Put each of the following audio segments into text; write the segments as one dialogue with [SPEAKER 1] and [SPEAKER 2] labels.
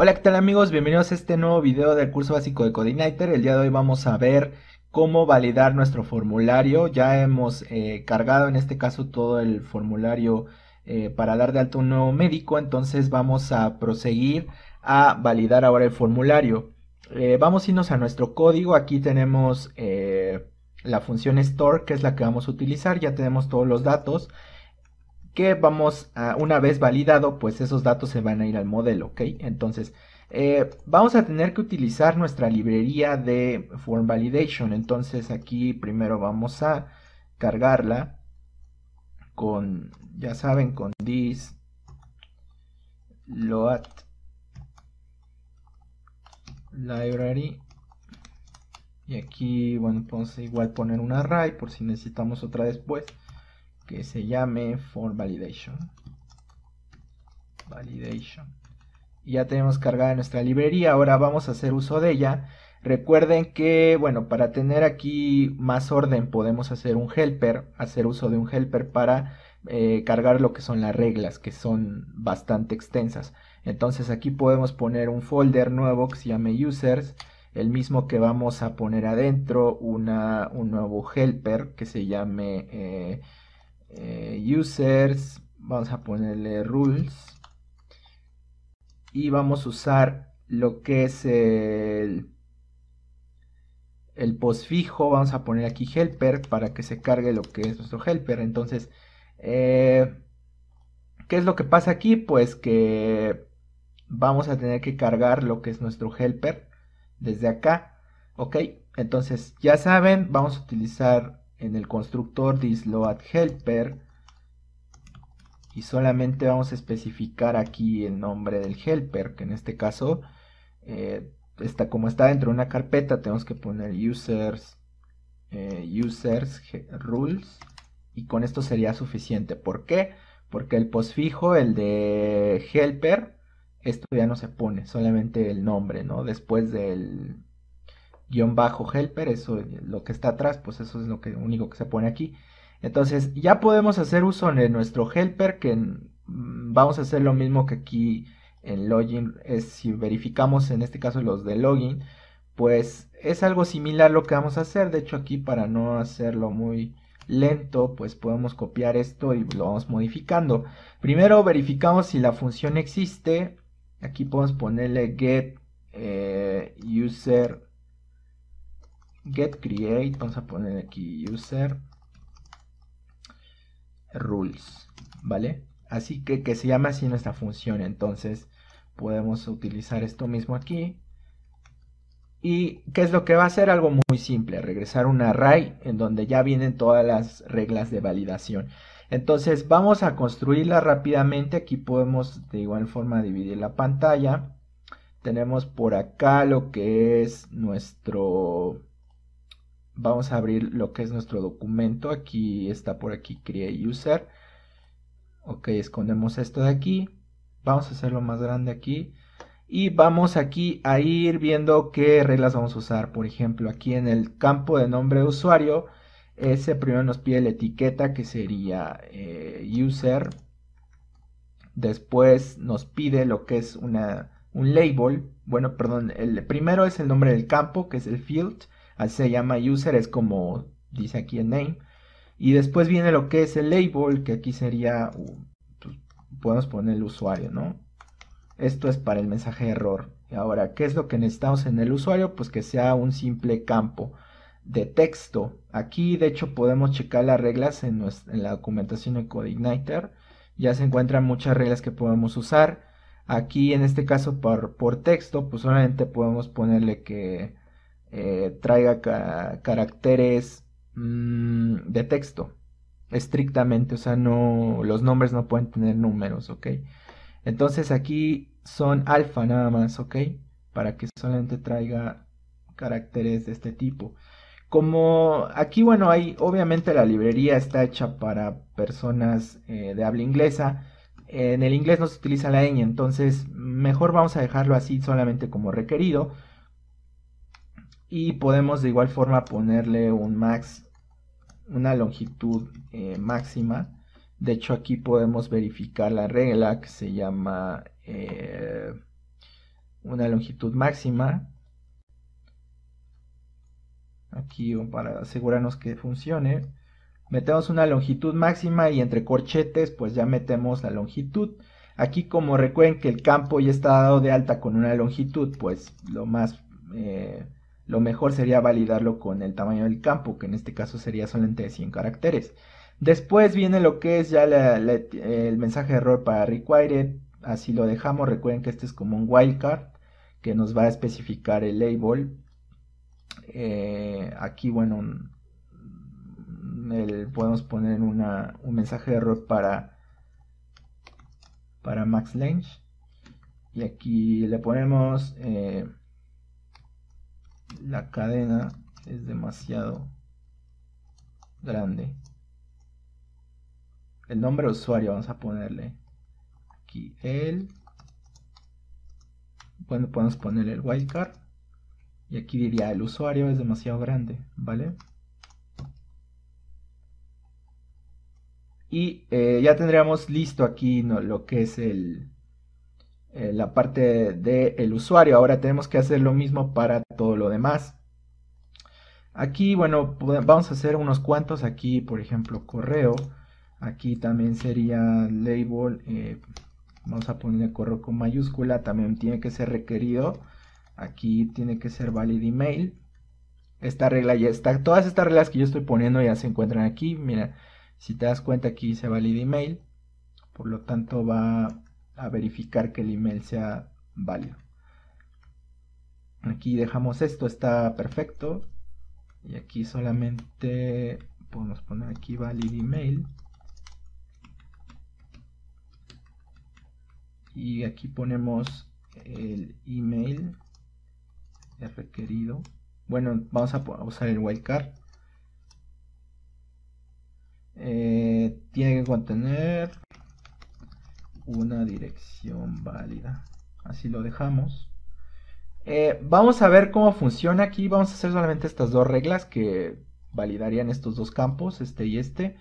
[SPEAKER 1] Hola, ¿qué tal amigos? Bienvenidos a este nuevo video del curso básico de Codeigniter. El día de hoy vamos a ver cómo validar nuestro formulario. Ya hemos eh, cargado en este caso todo el formulario eh, para dar de alto un nuevo médico. Entonces vamos a proseguir a validar ahora el formulario. Eh, vamos a irnos a nuestro código. Aquí tenemos la función store que es la que vamos a utilizar. Ya tenemos todos los datos vamos a, una vez validado, pues esos datos se van a ir al modelo, ¿ok? Entonces, eh, vamos a tener que utilizar nuestra librería de form validation. Entonces, aquí primero vamos a cargarla con, ya saben, con this load library y aquí bueno podemos igual poner un array por si necesitamos otra después que se llame for validation. Validation. ya tenemos cargada nuestra librería, ahora vamos a hacer uso de ella. Recuerden que, bueno, para tener aquí más orden podemos hacer un helper, hacer uso de un helper para eh, cargar lo que son las reglas, que son bastante extensas. Entonces aquí podemos poner un folder nuevo que se llame users, el mismo que vamos a poner adentro un nuevo helper que se llame eh, eh, users, vamos a ponerle rules y vamos a usar lo que es el, el postfijo, vamos a poner aquí helper para que se cargue lo que es nuestro helper, entonces eh, ¿qué es lo que pasa aquí? pues que vamos a tener que cargar lo que es nuestro helper desde acá, ok, entonces ya saben, vamos a utilizar en el constructor helper. y solamente vamos a especificar aquí el nombre del helper, que en este caso, eh, está, como está dentro de una carpeta, tenemos que poner users, eh, users rules y con esto sería suficiente. ¿Por qué? Porque el posfijo, el de helper, esto ya no se pone, solamente el nombre, ¿no? Después del, guión bajo helper, eso eh, lo que está atrás, pues eso es lo que, único que se pone aquí. Entonces ya podemos hacer uso de nuestro helper, que mm, vamos a hacer lo mismo que aquí en login, es si verificamos en este caso los de login, pues es algo similar lo que vamos a hacer, de hecho aquí para no hacerlo muy lento, pues podemos copiar esto y lo vamos modificando. Primero verificamos si la función existe, aquí podemos ponerle get eh, user get create, vamos a poner aquí user rules, ¿vale? Así que, que se llama así nuestra función, entonces podemos utilizar esto mismo aquí. ¿Y qué es lo que va a hacer? Algo muy simple, regresar un array en donde ya vienen todas las reglas de validación. Entonces vamos a construirla rápidamente, aquí podemos de igual forma dividir la pantalla. Tenemos por acá lo que es nuestro vamos a abrir lo que es nuestro documento. Aquí está por aquí Create User. Ok, escondemos esto de aquí. Vamos a hacerlo más grande aquí. Y vamos aquí a ir viendo qué reglas vamos a usar. Por ejemplo, aquí en el campo de nombre de usuario, ese primero nos pide la etiqueta que sería eh, user. Después nos pide lo que es un label. Bueno, perdón, el primero es el nombre del campo, que es el field se llama user, es como dice aquí el name. Y después viene lo que es el label, que aquí sería, pues, podemos poner el usuario, ¿no? Esto es para el mensaje de error. Y ahora, ¿qué es lo que necesitamos en el usuario? Pues que sea un simple campo de texto. Aquí, de hecho, podemos checar las reglas en, la documentación de CodeIgniter. Ya se encuentran muchas reglas que podemos usar. Aquí, en este caso, por, por texto, pues solamente podemos ponerle que eh, traiga caracteres mm, de texto, estrictamente, o sea, no, los nombres no pueden tener números, ¿ok? Entonces aquí son alfa nada más, ¿ok? Para que solamente traiga caracteres de este tipo. Como aquí, bueno, hay, obviamente la librería está hecha para personas eh, de habla inglesa. En el inglés no se utiliza la ñ, entonces mejor vamos a dejarlo así solamente como requerido y podemos de igual forma ponerle un max una longitud eh, máxima de hecho aquí podemos verificar la regla que se llama eh, una longitud máxima aquí para asegurarnos que funcione metemos una longitud máxima y entre corchetes pues ya metemos la longitud aquí como recuerden que el campo ya está dado de alta con una longitud pues lo más eh, lo mejor sería validarlo con el tamaño del campo, que en este caso sería solamente de 100 caracteres. Después viene lo que es ya el mensaje de error para required, así lo dejamos, recuerden que este es como un wildcard que nos va a especificar el label. Eh, aquí, bueno, podemos poner un mensaje de error para, para Max length Y aquí le ponemos... Eh, la cadena es demasiado grande. El nombre de usuario vamos a ponerle aquí el. Bueno, podemos ponerle el wildcard. Y aquí diría el usuario es demasiado grande, ¿vale? Y eh, ya tendríamos listo aquí lo que es el, eh, la parte del usuario. Ahora tenemos que hacer lo mismo para todo lo demás. Aquí, bueno, vamos a hacer unos cuantos. Aquí, por ejemplo, correo. Aquí también sería label. Eh, vamos a poner correo con mayúscula. También tiene que ser requerido. Aquí tiene que ser valid email. Esta regla ya está. Todas estas reglas que yo estoy poniendo ya se encuentran aquí. Mira, si te das cuenta aquí dice valid email. Por lo tanto va a verificar que el email sea válido. Aquí dejamos esto, está perfecto. Y aquí solamente podemos poner aquí valid email. Y aquí ponemos el email requerido. Bueno, vamos a usar el wildcard. Eh, tiene que contener una dirección válida. Así lo dejamos. Eh, vamos a ver cómo funciona aquí. Vamos a hacer solamente estas dos reglas que validarían estos dos campos, este y este.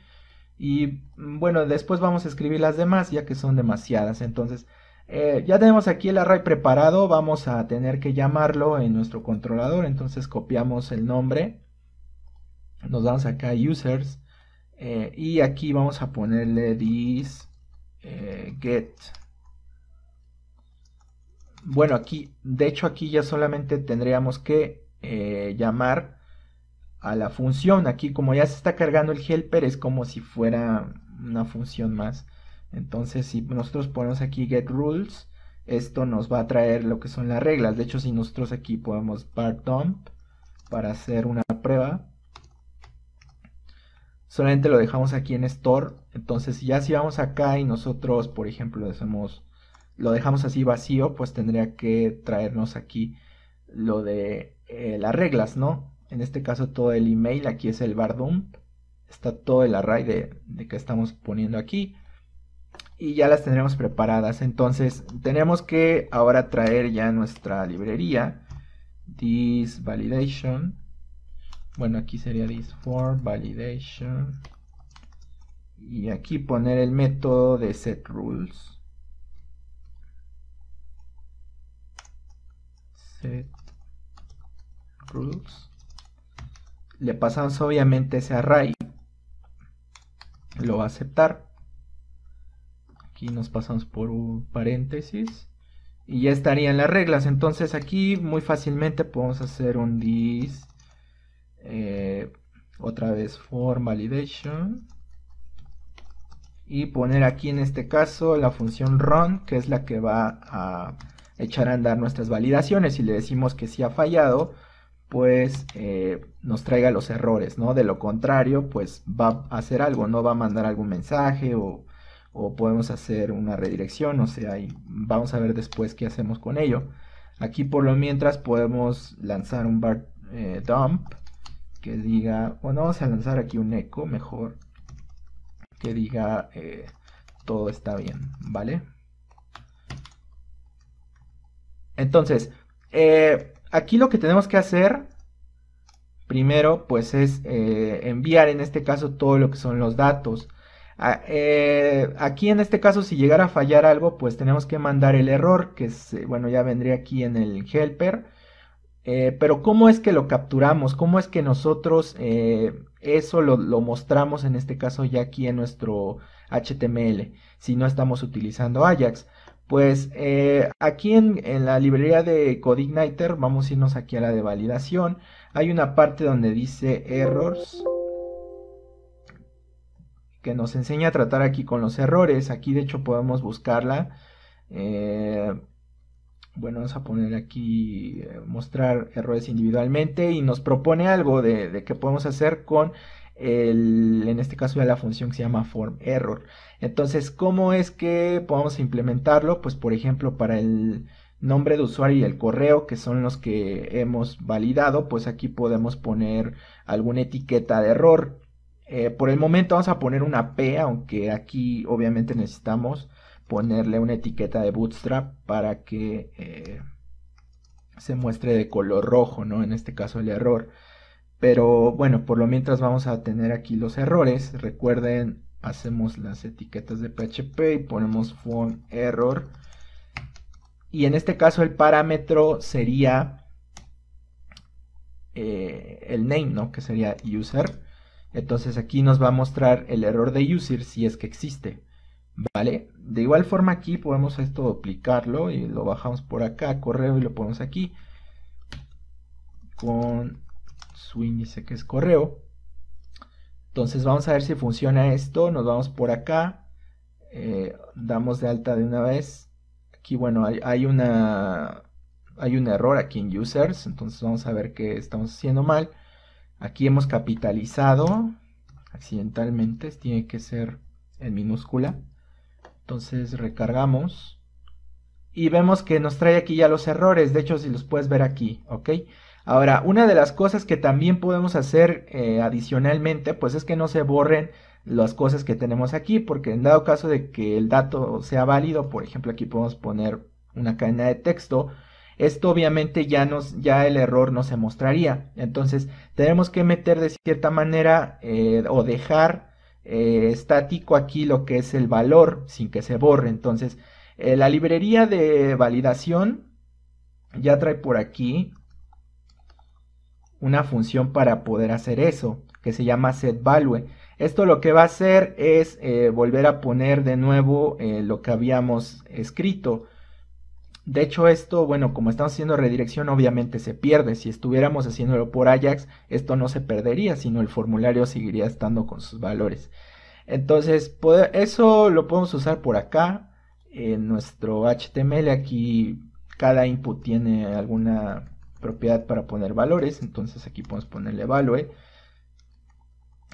[SPEAKER 1] Y mm, bueno, después vamos a escribir las demás ya que son demasiadas. Entonces, eh, ya tenemos aquí el array preparado. Vamos a tener que llamarlo en nuestro controlador. Entonces copiamos el nombre. Nos damos acá a users. Eh, y aquí vamos a ponerle this get bueno, aquí, de hecho aquí ya solamente tendríamos que eh, llamar a la función. Aquí como ya se está cargando el helper es como si fuera una función más. Entonces si nosotros ponemos aquí get rules, esto nos va a traer lo que son las reglas. De hecho si nosotros aquí podemos bar dump para hacer una prueba. Solamente lo dejamos aquí en store. Entonces ya si vamos acá y nosotros por ejemplo hacemos lo dejamos así vacío, pues tendría que traernos aquí lo de eh, las reglas, ¿no? En este caso todo el email, aquí es el bar dump, está todo el array de, de que estamos poniendo aquí y ya las tendremos preparadas. Entonces tenemos que ahora traer ya nuestra librería, this validation, bueno aquí sería this for validation y aquí poner el método de set rules Este, rules le pasamos obviamente ese array lo va a aceptar aquí nos pasamos por un paréntesis y ya estarían las reglas entonces aquí muy fácilmente podemos hacer un dis eh, otra vez form validation y poner aquí en este caso la función run que es la que va a echar a andar nuestras validaciones. y le decimos que si ha fallado, pues eh, nos traiga los errores, ¿no? De lo contrario, pues va a hacer algo, ¿no? Va a mandar algún mensaje o, podemos hacer una redirección, o sea, vamos a ver después qué hacemos con ello. Aquí por lo mientras podemos lanzar un bar eh, dump que diga, no, vamos a lanzar aquí un echo mejor que diga eh, todo está bien, ¿vale? Entonces, eh, aquí lo que tenemos que hacer primero pues es eh, enviar en este caso todo lo que son los datos. Ah, eh, aquí en este caso si llegara a fallar algo pues tenemos que mandar el error que bueno ya vendría aquí en el helper. pero ¿cómo es que lo capturamos? ¿Cómo es que nosotros eso lo, mostramos en este caso ya aquí en nuestro HTML si no estamos utilizando Ajax? Pues eh, aquí en, la librería de CodeIgniter vamos a irnos aquí a la de validación. Hay una parte donde dice errors que nos enseña a tratar aquí con los errores. Aquí de hecho podemos buscarla. Eh, bueno, vamos a poner aquí eh, mostrar errores individualmente y nos propone algo de, de que podemos hacer con en este caso ya la función que se llama form error. Entonces, ¿cómo es que podemos implementarlo? Pues por ejemplo, para el nombre de usuario y el correo, que son los que hemos validado, pues aquí podemos poner alguna etiqueta de error. Eh, por el momento vamos a poner una P, aunque aquí obviamente necesitamos ponerle una etiqueta de bootstrap para que eh, se muestre de color rojo, ¿no? En este caso el error. Pero bueno, por lo mientras vamos a tener aquí los errores. Recuerden, hacemos las etiquetas de PHP y ponemos form error. Y en este caso el parámetro sería eh, el name, ¿no? Que sería user. Entonces aquí nos va a mostrar el error de user si es que existe. ¿Vale? De igual forma aquí podemos esto duplicarlo y lo bajamos por acá, correo y lo ponemos aquí. Con su índice que es correo. Entonces vamos a ver si funciona esto. Nos vamos por acá. Eh, damos de alta de una vez. Aquí, bueno, hay, hay, una, hay un error aquí en users. Entonces vamos a ver qué estamos haciendo mal. Aquí hemos capitalizado accidentalmente. Tiene que ser en minúscula. Entonces recargamos. Y vemos que nos trae aquí ya los errores. De hecho, si los puedes ver aquí, ¿ok? Ahora, una de las cosas que también podemos hacer eh, adicionalmente, pues es que no se borren las cosas que tenemos aquí, porque en dado caso de que el dato sea válido, por ejemplo, aquí podemos poner una cadena de texto, esto obviamente ya, ya el error no se mostraría. Entonces, tenemos que meter de cierta manera eh, o dejar eh, estático aquí lo que es el valor sin que se borre. Entonces, la librería de validación ya trae por aquí una función para poder hacer eso, que se llama setValue. Esto lo que va a hacer es eh, volver a poner de nuevo eh, lo que habíamos escrito. De hecho esto, bueno, como estamos haciendo redirección obviamente se pierde. Si estuviéramos haciéndolo por Ajax, esto no se perdería, sino el formulario seguiría estando con sus valores. Entonces, eso lo podemos usar por acá. En nuestro HTML aquí cada input tiene alguna propiedad para poner valores, entonces aquí podemos ponerle value,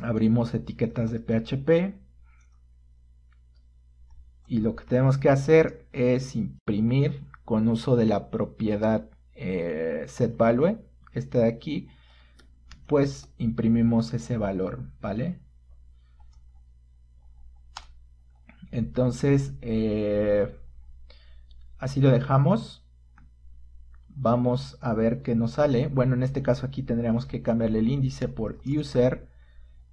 [SPEAKER 1] abrimos etiquetas de PHP y lo que tenemos que hacer es imprimir con uso de la propiedad eh, setValue, esta de aquí, pues imprimimos ese valor, ¿vale? Entonces, eh, así lo dejamos. Vamos a ver qué nos sale. Bueno, en este caso aquí tendríamos que cambiarle el índice por user.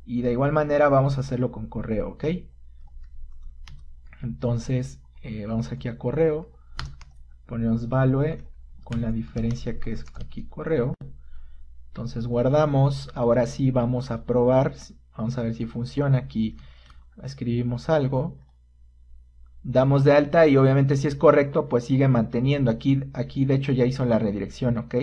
[SPEAKER 1] Y de igual manera vamos a hacerlo con correo, ¿ok? Entonces, eh, vamos aquí a correo. Ponemos value con la diferencia que es aquí correo. Entonces guardamos. Ahora sí vamos a probar. Vamos a ver si funciona. Aquí escribimos algo damos de alta y obviamente si es correcto, pues sigue manteniendo. Aquí, aquí de hecho ya hizo la redirección, ¿ok?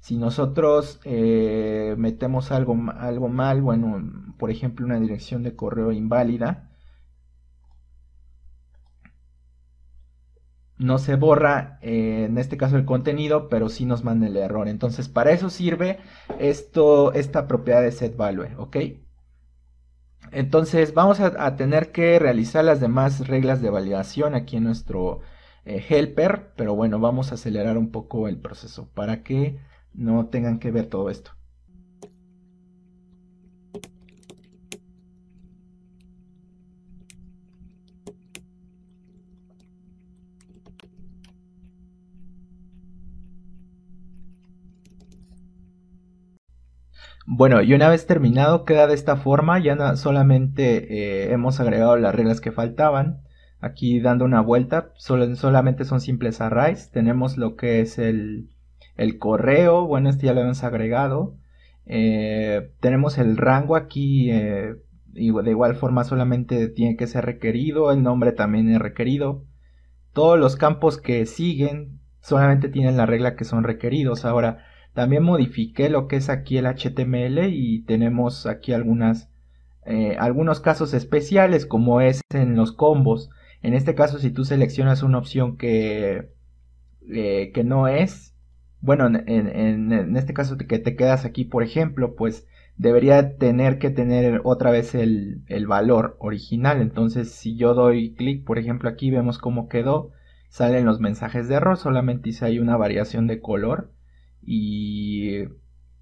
[SPEAKER 1] Si nosotros eh, metemos algo, algo mal, bueno, por ejemplo, una dirección de correo inválida, no se borra eh, en este caso el contenido, pero sí nos manda el error. Entonces, para eso sirve esto, esta propiedad de set value, ¿ok? Entonces vamos a, tener que realizar las demás reglas de validación aquí en nuestro eh, helper, pero bueno, vamos a acelerar un poco el proceso para que no tengan que ver todo esto. Bueno, y una vez terminado queda de esta forma, ya solamente eh, hemos agregado las reglas que faltaban. Aquí dando una vuelta, solamente son simples arrays. Tenemos lo que es el, correo, bueno, este ya lo hemos agregado. Eh, tenemos el rango aquí, y eh, de igual forma solamente tiene que ser requerido, el nombre también es requerido. Todos los campos que siguen solamente tienen la regla que son requeridos. Ahora, también modifiqué lo que es aquí el HTML y tenemos aquí eh, algunos casos especiales como es en los combos. En este caso si tú seleccionas una opción que, eh, que no es, bueno, en, este caso que te quedas aquí por ejemplo, pues debería tener que tener otra vez el, el valor original. Entonces, si yo doy clic, por ejemplo, aquí vemos cómo quedó, salen los mensajes de error, solamente si hay una variación de color y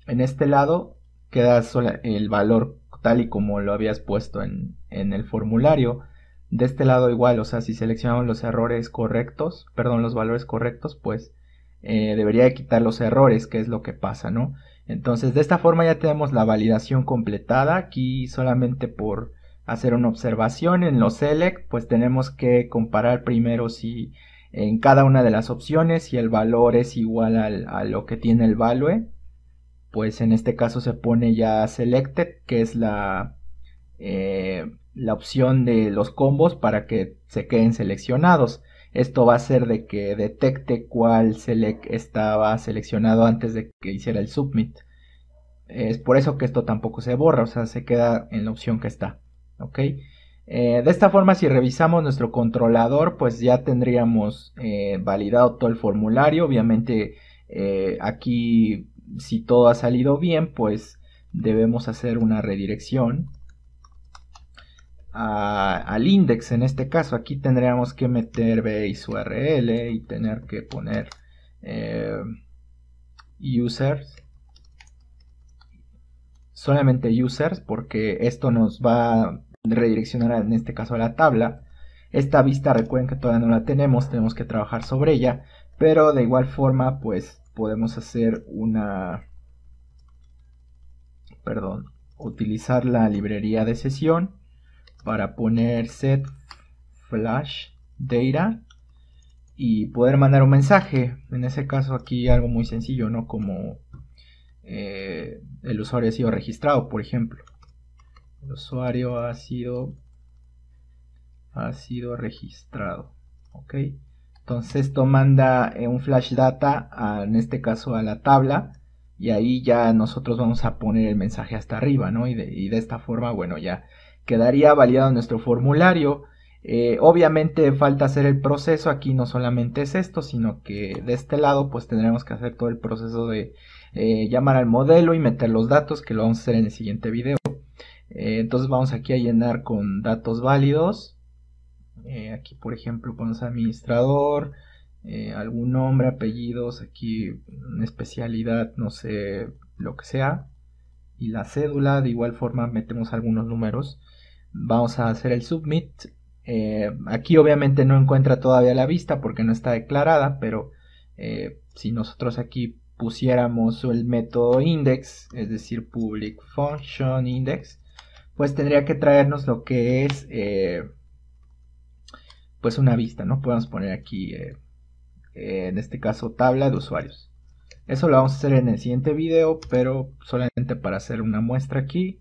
[SPEAKER 1] en este lado queda el valor tal y como lo habías puesto en, el formulario. De este lado igual, o sea, si seleccionamos los errores correctos, perdón, los valores correctos, pues eh, debería de quitar los errores, que es lo que pasa, ¿no? Entonces, de esta forma ya tenemos la validación completada. Aquí solamente por hacer una observación en los select, pues tenemos que comparar primero si en cada una de las opciones, si el valor es igual a lo que tiene el value, pues en este caso se pone ya selected, que es la, eh, la opción de los combos para que se queden seleccionados. Esto va a ser de que detecte cuál select estaba seleccionado antes de que hiciera el submit. Es por eso que esto tampoco se borra, o sea, se queda en la opción que está. ¿Ok? Eh, de esta forma, si revisamos nuestro controlador, pues ya tendríamos eh, validado todo el formulario. Obviamente, eh, aquí, si todo ha salido bien, pues debemos hacer una redirección al index. En este caso, aquí tendríamos que meter base URL y tener que poner users solamente users porque esto nos va redireccionar en este caso a la tabla. Esta vista recuerden que todavía no la tenemos, tenemos que trabajar sobre ella, pero de igual forma pues podemos hacer una, perdón, utilizar la librería de sesión para poner set flash data y poder mandar un mensaje. En ese caso aquí algo muy sencillo, ¿no? Como eh, el usuario ha sido registrado, por ejemplo el usuario ha sido ha sido registrado ok entonces esto manda eh, un flash data en este caso a la tabla y ahí ya nosotros vamos a poner el mensaje hasta arriba y de, esta forma bueno ya quedaría validado nuestro formulario eh, obviamente falta hacer el proceso, aquí no solamente es esto, sino que de este lado pues tendremos que hacer todo el proceso de eh, llamar al modelo y meter los datos que lo vamos a hacer en el siguiente video. Eh, entonces vamos aquí a llenar con datos válidos. Eh, aquí por ejemplo ponemos administrador, eh, algún nombre, apellidos, aquí una especialidad, no sé, lo que sea. Y la cédula, de igual forma metemos algunos números. Vamos a hacer el submit. aquí obviamente no encuentra todavía la vista porque no está declarada, pero si nosotros aquí pusiéramos el método index, es decir, public function index, pues tendría que traernos lo que es, eh, pues una vista, ¿no? Podemos poner aquí, eh, eh, en este caso, tabla de usuarios. Eso lo vamos a hacer en el siguiente video, pero solamente para hacer una muestra aquí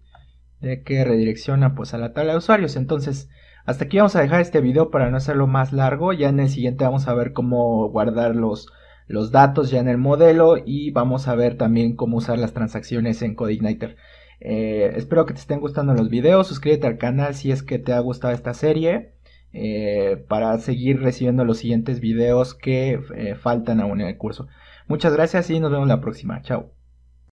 [SPEAKER 1] de que redirecciona pues a la tabla de usuarios. Entonces, hasta aquí vamos a dejar este video para no hacerlo más largo. Ya en el siguiente vamos a ver cómo guardar los, los datos ya en el modelo y vamos a ver también cómo usar las transacciones en CodeIgniter. Eh, espero que te estén gustando los videos. Suscríbete al canal si es que te ha gustado esta serie. Eh, para seguir recibiendo los siguientes videos que eh, faltan aún en el curso. Muchas gracias y nos vemos la próxima. Chao.